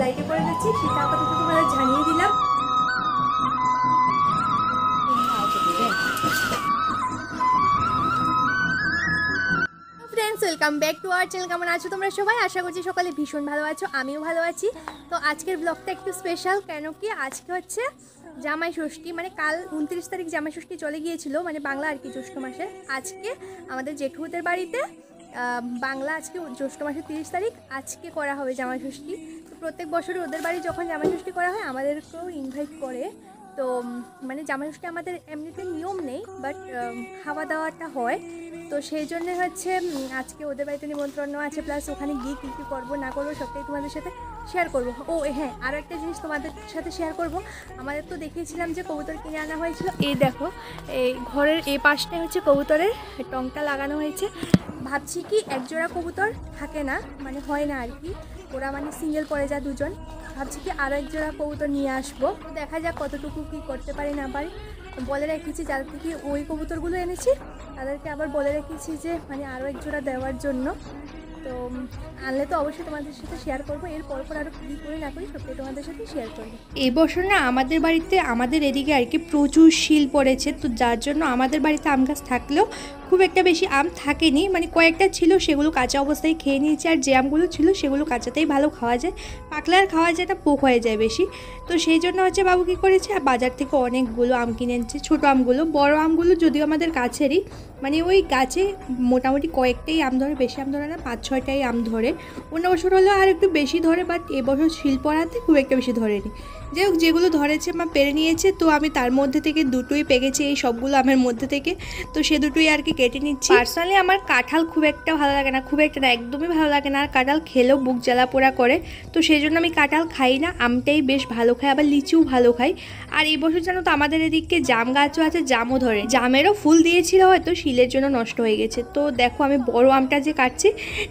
ফ্লাইটে করে যাচ্ছি সেটা আপাতত তোমাদের জানিয়ে দিলাম friends welcome back to our channel কেমন আছো তোমরা সবাই আশা করছি সকালে ভীষণ ভালো আছো আমিও ভালো আছি তো আজকের ব্লগটা একটু স্পেশাল কেন কি আজকে হচ্ছে জামাই ষষ্ঠী মানে কাল উনত্রিশ তারিখ জামাই ষষ্ঠী চলে গিয়েছিল মানে বাংলা আর কি জ্যৈষ্ঠ মাসে আজকে আমাদের জেঠুদের বাড়িতে বাংলা আজকে জ্যৈষ্ঠ মাসের তিরিশ তারিখ আজকে করা হবে জামাই ষষ্ঠী প্রত্যেক বছরই ওদের বাড়ি যখন জামাষষ্ঠী করা হয় আমাদেরকেও ইনভাইট করে তো মানে জামাষষ্ঠী আমাদের এমনিতে নিয়ম নেই বাট খাওয়া দাওয়াটা হয় তো সেই জন্যে হচ্ছে আজকে ওদের বাড়িতে নিমন্ত্রণ আছে প্লাস ওখানে গিয়ে কী কী করবো না করবো সবটাই তোমাদের সাথে শেয়ার করবো ও হ্যাঁ আরও একটা জিনিস তোমাদের সাথে শেয়ার করব আমাদের তো দেখিয়েছিলাম যে কবুতর কিনে আনা হয়েছিল এই দেখো এই ঘরের এই পাশটায় হচ্ছে কবুতরের টংটা লাগানো হয়েছে ভাবছি কি একজোড়া কবুতর থাকে না মানে হয় না আর কি ওরা মানে সিঙ্গেল পরে যায় দুজন ভাবছি কি আরও একজোড়া কবুতর নিয়ে আসবো দেখা যাক কতটুকু কী করতে পারি না পারি বলে রেখেছি যার থেকে ওই কবুতরগুলো এনেছি তাদেরকে আবার বলে রেখেছি যে মানে আরও একজোড়া দেওয়ার জন্য তো আনলে তো অবশ্যই তোমাদের সাথে শেয়ার করবো এর পর পর আরও কী করে না করি সবটাই তোমাদের সাথে শেয়ার করবো এবছর না আমাদের বাড়িতে আমাদের এদিকে আর কি প্রচুর শিল পড়েছে তো যার জন্য আমাদের বাড়িতে আম গাছ থাকলেও খুব একটা বেশি আম থাকেনি মানে কয়েকটা ছিল সেগুলো কাঁচা অবস্থায় খেয়ে নিয়েছি আর যে আমগুলো ছিল সেগুলো কাঁচাতেই ভালো খাওয়া যায় পাকলে আর খাওয়া যায় না পোক হয়ে যায় বেশি তো সেই জন্য হচ্ছে বাবু কী করেছে আর বাজার থেকে অনেকগুলো আম কিনে এনেছে ছোটো আমগুলো বড় আমগুলো যদিও আমাদের কাছেরই মানে ওই গাছে মোটামুটি কয়েকটাই আম ধরে বেশি আম ধরে না পাঁচ ছয়টাই আম ধরে অন্য বছর হলেও আর একটু বেশি ধরে বাট এবছর শিল পড়াতে খুব একটা বেশি ধরেনি যাই হোক যেগুলো ধরেছে মা পেরে নিয়েছে তো আমি তার মধ্যে থেকে দুটোই পেকেছি এই সবগুলো আমার মধ্যে থেকে তো সে দুটোই আর কি কেটে নিচ্ছি পার্সোনালি আমার কাঁঠাল খুব একটা ভালো লাগে না খুব একটা না একদমই ভালো লাগে না আর কাঁঠাল খেলেও বুক জ্বালা পোড়া করে তো সেই জন্য আমি কাঁঠাল খাই না আমটাই বেশ ভালো খাই আবার লিচিও ভালো খাই আর এই বছর জানো তো আমাদের এদিকে জাম গাছও আছে জামও ধরে জামেরও ফুল দিয়েছিল হয়তো শিলের জন্য নষ্ট হয়ে গেছে তো দেখো আমি বড় আমটা যে কাটছি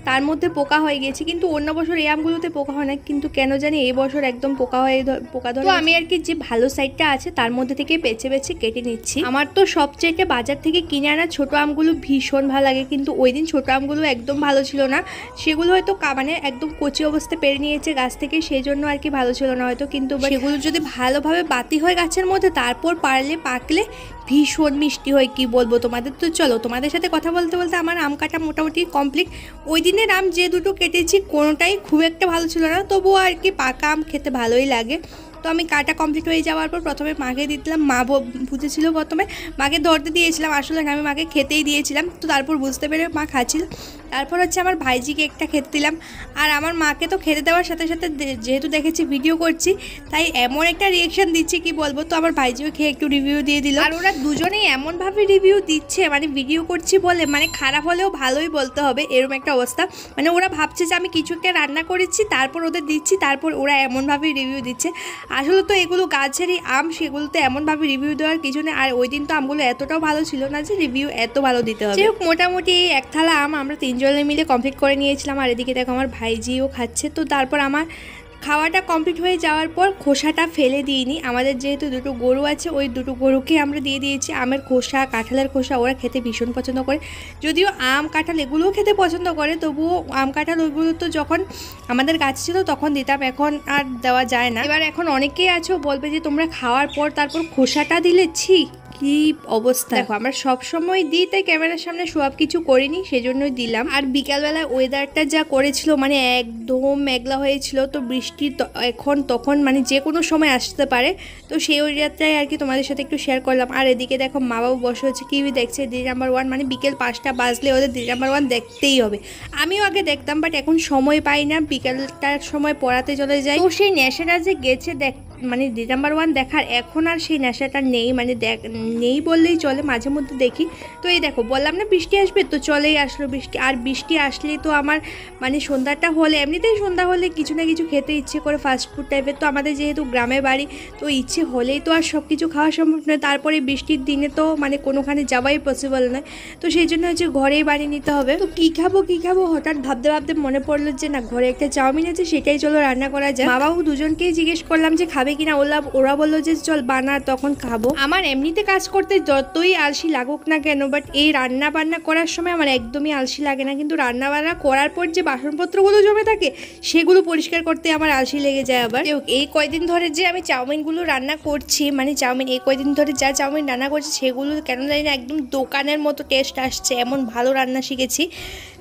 তার মধ্যে পোকা হয়ে গেছে কিন্তু অন্য বছর এই আমগুলোতে পোকা হয় না কিন্তু কেন জানি এই বছর একদম পোকা হয়ে পোকা টাকা ধরে আমি আর কি যে ভালো সাইডটা আছে তার মধ্যে থেকে বেছে বেছে কেটে নিচ্ছি আমার তো সবচেয়ে বাজার থেকে কিনে আনা ছোট আমগুলো ভীষণ ভালো লাগে কিন্তু ওই দিন ছোটো আমগুলো একদম ভালো ছিল না সেগুলো হয়তো মানে একদম কচি অবস্থায় পেরে নিয়েছে গাছ থেকে সেই জন্য আর কি ভালো ছিল না হয়তো কিন্তু সেগুলো যদি ভালোভাবে বাতি হয় গাছের মধ্যে তারপর পারলে পাকলে ভীষণ মিষ্টি হয় কি বলবো তোমাদের তো চলো তোমাদের সাথে কথা বলতে বলতে আমার আম কাটা মোটামুটি কমপ্লিট ওই দিনের আম যে দুটো কেটেছি কোনোটাই খুব একটা ভালো ছিল না তবুও আর কি পাকা আম খেতে ভালোই লাগে তো আমি কাটা কমপ্লিট হয়ে যাওয়ার পর প্রথমে মাকে দিয়েছিলাম মা বুঝেছিল প্রথমে মাকে ধরতে দিয়েছিলাম আসলে আমি মাকে খেতেই দিয়েছিলাম তো তারপর বুঝতে পেরে মা খাচ্ছিল তারপর হচ্ছে আমার ভাইজি কেকটা খেতে দিলাম আর আমার মাকে তো খেতে দেওয়ার সাথে সাথে যেহেতু দেখেছি ভিডিও করছি তাই এমন একটা রিয়েকশন দিচ্ছি কি বলবো তো আমার ভাইজিও খেয়ে একটু রিভিউ দিয়ে দিল আর ওরা দুজনেই এমনভাবে রিভিউ দিচ্ছে মানে ভিডিও করছি বলে মানে খারাপ হলেও ভালোই বলতে হবে এরকম একটা অবস্থা মানে ওরা ভাবছে যে আমি কিছু একটা রান্না করেছি তারপর ওদের দিচ্ছি তারপর ওরা এমনভাবে রিভিউ দিচ্ছে আসলে তো এগুলো গাছেরই আম সেগুলো তো এমনভাবে রিভিউ দেওয়ার কিছু নেই আর ওই দিন তো আমগুলো এতটাও ভালো ছিল না যে রিভিউ এত ভালো দিতে হবে যাই মোটামুটি এই এক থালা আম আমরা তিনজনে মিলে কমপ্লিট করে নিয়েছিলাম আর এদিকে দেখো আমার ভাইজিও খাচ্ছে তো তারপর আমার খাওয়াটা কমপ্লিট হয়ে যাওয়ার পর খোসাটা ফেলে দিইনি আমাদের যেহেতু দুটো গরু আছে ওই দুটো গরুকে আমরা দিয়ে দিয়েছি আমের খোসা কাঁঠালের খোসা ওরা খেতে ভীষণ পছন্দ করে যদিও আম কাঁঠাল এগুলোও খেতে পছন্দ করে তবুও আম কাঁঠাল ওইগুলো তো যখন আমাদের গাছ ছিল তখন দিতাম এখন আর দেওয়া যায় না এবার এখন অনেকেই আছো বলবে যে তোমরা খাওয়ার পর তারপর খোসাটা দিলে ছি কি অবস্থা দেখো আমরা সব সময় দিই তাই ক্যামেরার সামনে সব কিছু করিনি সেজন্যই দিলাম আর বিকালবেলায় ওয়েদারটা যা করেছিল মানে একদম মেঘলা হয়েছিল তো বৃষ্টি এখন তখন মানে যে কোনো সময় আসতে পারে তো সেই ওয়েদারটাই আর কি তোমাদের সাথে একটু শেয়ার করলাম আর এদিকে দেখো মা বাবা বসে হচ্ছে কি দেখছে দিদি নাম্বার ওয়ান মানে বিকেল পাঁচটা বাজলে ওদের দিদি নাম্বার ওয়ান দেখতেই হবে আমিও আগে দেখতাম বাট এখন সময় পাই না বিকেলটার সময় পড়াতে চলে যাই তো সেই নেশাটা যে গেছে দেখ মানে নাম্বার ওয়ান দেখার এখন আর সেই নেশাটা নেই মানে দেখ নেই বললেই চলে মাঝে মধ্যে দেখি তো এই দেখো বললাম না বৃষ্টি আসবে তো চলেই আসলো বৃষ্টি আর বৃষ্টি আসলে তো আমার মানে সন্ধ্যাটা হলে এমনিতেই সন্ধ্যা হলে কিছু না কিছু খেতে ইচ্ছে করে ফাস্টফুড টাইপের তো আমাদের যেহেতু গ্রামে বাড়ি তো ইচ্ছে হলেই তো আর সব কিছু খাওয়া সম্ভব নয় তারপরে বৃষ্টির দিনে তো মানে কোনোখানে যাওয়াই পসিবল নয় তো সেই জন্য হচ্ছে ঘরেই বাড়ি নিতে হবে তো কী খাবো কী খাবো হঠাৎ ভাবতে ভাবতে মনে পড়লো যে না ঘরে একটা চাউমিন আছে সেটাই চলো রান্না করা যায় বাবাও দুজনকেই জিজ্ঞেস করলাম যে খাবে খাবে কিনা ওলা ওরা বললো যে চল বানা তখন খাবো আমার এমনিতে কাজ করতে যতই আলসি লাগুক না কেন বাট এই রান্না বান্না করার সময় আমার একদমই আলসি লাগে না কিন্তু রান্না বান্না করার পর যে বাসনপত্রগুলো জমে থাকে সেগুলো পরিষ্কার করতে আমার আলসি লেগে যায় আবার এই কয়দিন ধরে যে আমি চাউমিনগুলো রান্না করছি মানে চাউমিন এই কয়দিন ধরে যা চাউমিন রান্না করছি সেগুলো কেন জানি না একদম দোকানের মতো টেস্ট আসছে এমন ভালো রান্না শিখেছি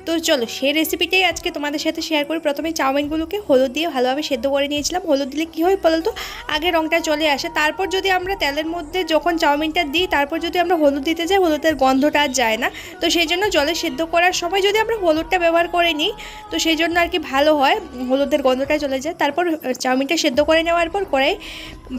তো চলো সেই রেসিপিটাই আজকে তোমাদের সাথে শেয়ার করি প্রথমে চাউমিনগুলোকে হলুদ দিয়ে ভালোভাবে সেদ্ধ করে নিয়েছিলাম হলুদ দিলে কী হয় বলতো আগে রঙটা চলে আসে তারপর যদি আমরা তেলের মধ্যে যখন চাউমিনটা দিই তারপর যদি আমরা হলুদ দিতে যাই হলুদের গন্ধটা আর যায় না তো সেই জন্য জলে সেদ্ধ করার সময় যদি আমরা হলুদটা ব্যবহার করে নিই তো সেই জন্য আর কি ভালো হয় হলুদের গন্ধটা চলে যায় তারপর চাউমিনটা সেদ্ধ করে নেওয়ার পর করে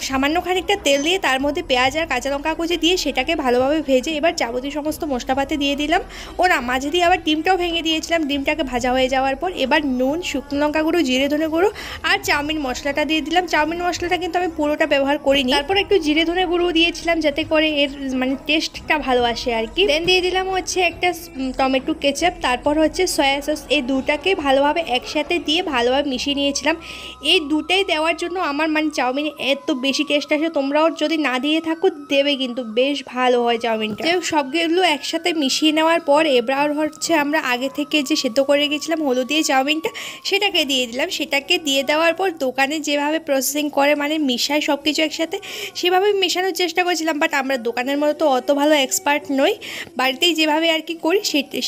সামান্য খানিকটা তেল দিয়ে তার মধ্যে পেঁয়াজ আর কাঁচা লঙ্কা কুচি দিয়ে সেটাকে ভালোভাবে ভেজে এবার যাবতীয় সমস্ত মশলাপাতি দিয়ে দিলাম ও না মাঝে দিয়ে আবার ডিমটাও ভেঙে দিয়ে দিয়েছিলাম ডিমটাকে ভাজা হয়ে যাওয়ার পর এবার নুন শুকনো লঙ্কা গুঁড়ো জিরে ধনে গুঁড়ো আর চাউমিন মশলাটা দিয়ে দিলাম চাউমিন মশলাটা কিন্তু আমি পুরোটা ব্যবহার করিনি তারপর একটু জিরে ধনে গুঁড়ো দিয়েছিলাম যাতে করে এর মানে টেস্টটা ভালো আসে আর কি দেন দিয়ে দিলাম হচ্ছে একটা টমেটো কেচাপ তারপর হচ্ছে সয়া সস এই দুটাকে ভালোভাবে একসাথে দিয়ে ভালোভাবে মিশিয়ে নিয়েছিলাম এই দুটাই দেওয়ার জন্য আমার মানে চাউমিন এত বেশি টেস্ট আসে তোমরাও যদি না দিয়ে থাকো দেবে কিন্তু বেশ ভালো হয় চাউমিনটা সবগুলো একসাথে মিশিয়ে নেওয়ার পর এবার হচ্ছে আমরা আগে থেকে কে যে সেদ্ধ করে রেখেছিলাম হলুদ দিয়ে চাউমিনটা সেটাকে দিয়ে দিলাম সেটাকে দিয়ে দেওয়ার পর দোকানে যেভাবে প্রসেসিং করে মানে মিশায় সব কিছু একসাথে সেভাবে মেশানোর চেষ্টা করেছিলাম বাট আমরা দোকানের মতো তো অত ভালো এক্সপার্ট নই বাড়িতেই যেভাবে আর কি করি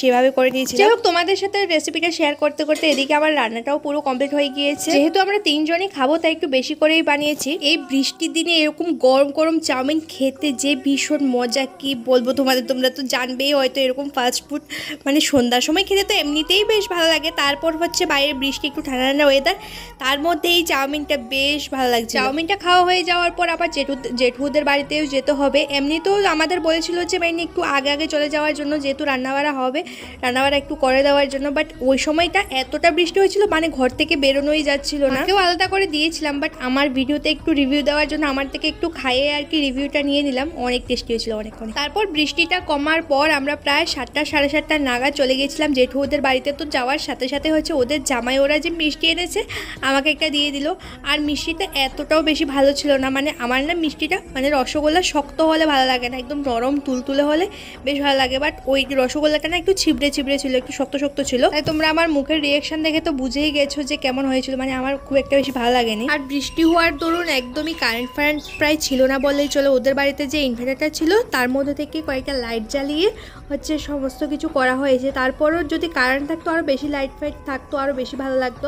সেভাবে করে নিয়েছি যাই হোক তোমাদের সাথে রেসিপিটা শেয়ার করতে করতে এদিকে আমার রান্নাটাও পুরো কমপ্লিট হয়ে গিয়েছে যেহেতু আমরা তিনজনই খাবো তাই একটু বেশি করেই বানিয়েছি এই বৃষ্টির দিনে এরকম গরম গরম চাউমিন খেতে যে ভীষণ মজা কি বলবো তোমাদের তোমরা তো জানবেই হয়তো এরকম ফাস্ট ফুড মানে সন্ধ্যার সময় খেতে খেতে তো এমনিতেই বেশ ভালো লাগে তারপর হচ্ছে বাইরে বৃষ্টি একটু ঠান্ডা ঠান্ডা ওয়েদার তার মধ্যে এই চাউমিনটা বেশ ভালো লাগছে চাউমিনটা খাওয়া হয়ে যাওয়ার পর আবার জেঠু জেঠুদের বাড়িতেও যেতে হবে এমনিতেও আমাদের বলেছিল যে মানে একটু আগে আগে চলে যাওয়ার জন্য যেহেতু রান্নাবাড়া হবে রান্নাবাড়া একটু করে দেওয়ার জন্য বাট ওই সময়টা এতটা বৃষ্টি হয়েছিল মানে ঘর থেকে বেরোনোই যাচ্ছিল না কেউ আলাদা করে দিয়েছিলাম বাট আমার ভিডিওতে একটু রিভিউ দেওয়ার জন্য আমার থেকে একটু খাইয়ে আর কি রিভিউটা নিয়ে নিলাম অনেক টেস্টি হয়েছিল অনেক তারপর বৃষ্টিটা কমার পর আমরা প্রায় সাতটা সাড়ে সাতটা নাগাদ চলে গেছিলাম যে দেখো ওদের বাড়িতে তো যাওয়ার সাথে সাথে হচ্ছে ওদের জামাই ওরা যে মিষ্টি এনেছে আমাকে একটা দিয়ে দিল আর মিষ্টিটা এতটাও বেশি ভালো ছিল না মানে আমার না মিষ্টিটা মানে রসগোল্লা শক্ত হলে ভালো লাগে না একদম নরম তুলতুলে হলে বেশ ভালো লাগে বাট ওই রসগোল্লাটা না একটু ছিবড়ে ছিবড়ে ছিল একটু শক্ত শক্ত ছিল তাই তোমরা আমার মুখের রিয়াকশান দেখে তো বুঝেই গেছো যে কেমন হয়েছিল মানে আমার খুব একটা বেশি ভালো লাগেনি আর বৃষ্টি হওয়ার দরুন একদমই কারেন্ট ফারেন্ট প্রায় ছিল না বলেই চলো ওদের বাড়িতে যে ইনভার্টারটা ছিল তার মধ্যে থেকে কয়েকটা লাইট জ্বালিয়ে হচ্ছে সমস্ত কিছু করা হয়েছে তারপরও যদি কারেন্ট থাকতো আরও বেশি লাইট ফাইট থাকতো আরও বেশি ভালো লাগতো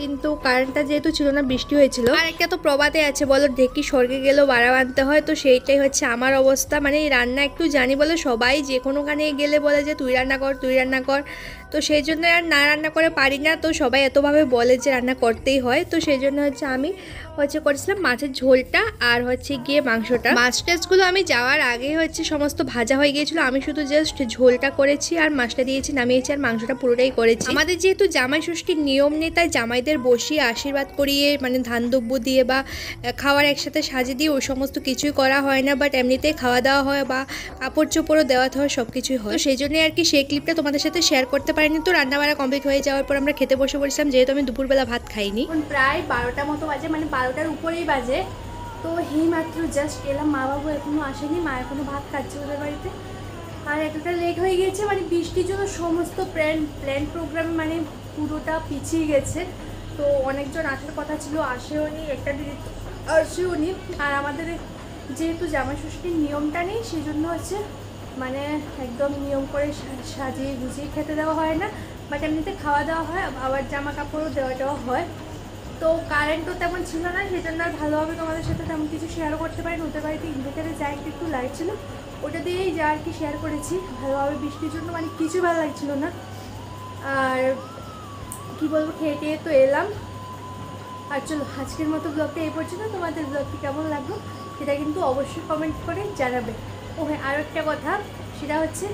কিন্তু কারেন্টটা যেহেতু ছিল না বৃষ্টি হয়েছিল আর একটা তো প্রবাদে আছে বলো ঢেকি স্বর্গে গেলেও বাড়া বাঁধতে হয় তো সেইটাই হচ্ছে আমার অবস্থা মানে রান্না একটু জানি বলে সবাই যে কোনো কোনোখানে গেলে বলে যে তুই রান্না কর তুই রান্না কর তো সেই জন্য আর না রান্না করে পারি না তো সবাই এতভাবে বলে যে রান্না করতেই হয় তো সেই জন্য হচ্ছে আমি হচ্ছে করেছিলাম মাছের ঝোলটা আর হচ্ছে গিয়ে মাংসটা মাছ টাছগুলো আমি যাওয়ার আগে হচ্ছে সমস্ত ভাজা হয়ে গিয়েছিল আমি শুধু জাস্ট ঝোলটা করেছি আর মাছটা দিয়েছি নামিয়েছি আর মাংসটা পুরোটাই করেছি আমাদের যেহেতু জামাই ষষ্ঠীর নিয়ম নেই তাই জামাইদের পুরোহিতদের বসিয়ে আশীর্বাদ করিয়ে মানে ধান দ্রব্য দিয়ে বা খাওয়ার একসাথে সাজিয়ে দিয়ে ওই সমস্ত কিছুই করা হয় না বাট এমনিতেই খাওয়া দাওয়া হয় বা কাপড় চোপড়ও দেওয়া হয় সব কিছুই হয় সেই জন্যই আর কি সেই ক্লিপটা তোমাদের সাথে শেয়ার করতে পারিনি তো রান্নাবাড়া কমপ্লিট হয়ে যাওয়ার পর আমরা খেতে বসে পড়েছিলাম যেহেতু আমি দুপুরবেলা ভাত খাইনি প্রায় বারোটা মতো বাজে মানে বারোটার উপরেই বাজে তো এই মাত্র জাস্ট এলাম মা বাবু এখনও আসেনি মা এখনও ভাত খাচ্ছে ওদের বাড়িতে আর এতটা লেট হয়ে গেছে মানে বৃষ্টির জন্য সমস্ত প্ল্যান প্ল্যান প্রোগ্রাম মানে পুরোটা পিছিয়ে গেছে তো অনেকজন আসার কথা ছিল আসেও নি একটা দিদি আসেও নি আর আমাদের যেহেতু জামা ষষ্ঠীর নিয়মটা নেই সেই জন্য হচ্ছে মানে একদম নিয়ম করে সাজিয়ে গুছিয়ে খেতে দেওয়া হয় না বাট এমনিতে খাওয়া দাওয়া হয় আবার জামা কাপড়ও দেওয়া দেওয়া হয় তো কারেন্টও তেমন ছিল না সেই জন্য আর ভালোভাবে তোমাদের সাথে তেমন কিছু শেয়ারও করতে পারিনি ওদের বাড়িতে ইনভার্টারে যা একটু লাইট ছিল ওটা দিয়েই যা আর কি শেয়ার করেছি ভালোভাবে বৃষ্টির জন্য মানে কিছু ভালো লাগছিল না আর কি বলবো খেয়ে টেয়ে তো এলাম আর চলো আজকের মতো ব্লগটা এই পর্যন্ত তোমাদের ব্লগটি কেমন লাগলো সেটা কিন্তু অবশ্যই কমেন্ট করে জানাবে ও হ্যাঁ আরও একটা কথা সেটা হচ্ছে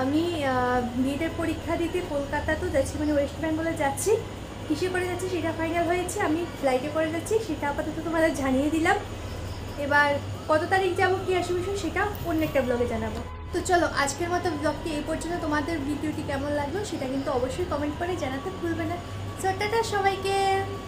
আমি মেয়েদের পরীক্ষা দিতে কলকাতা তো যাচ্ছি মানে ওয়েস্ট বেঙ্গলে যাচ্ছি কিসে করে যাচ্ছি সেটা ফাইনাল হয়েছে আমি ফ্লাইটে করে যাচ্ছি সেটা আপাতত তোমাদের জানিয়ে দিলাম এবার কত তারিখ যাবো কী আসবে সেটা অন্য একটা ব্লগে জানাবো তো চলো আজকের মতো ব্লগটি এই পর্যন্ত তোমাদের ভিডিওটি কেমন লাগলো সেটা কিন্তু অবশ্যই কমেন্ট করে জানাতে ভুলবে না সো টাটা সবাইকে